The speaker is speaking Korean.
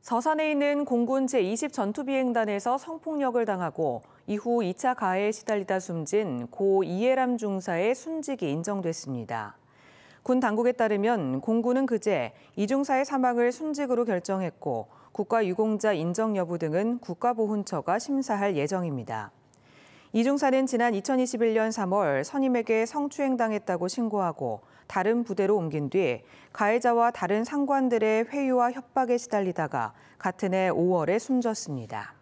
서산에 있는 공군 제20 전투비행단에서 성폭력을 당하고 이후 2차 가해에 시달리다 숨진 고 이해람 중사의 순직이 인정됐습니다. 군 당국에 따르면 공군은 그제 이 중사의 사망을 순직으로 결정했고 국가유공자 인정 여부 등은 국가보훈처가 심사할 예정입니다. 이중사는 지난 2021년 3월 선임에게 성추행당했다고 신고하고 다른 부대로 옮긴 뒤 가해자와 다른 상관들의 회유와 협박에 시달리다가 같은 해 5월에 숨졌습니다.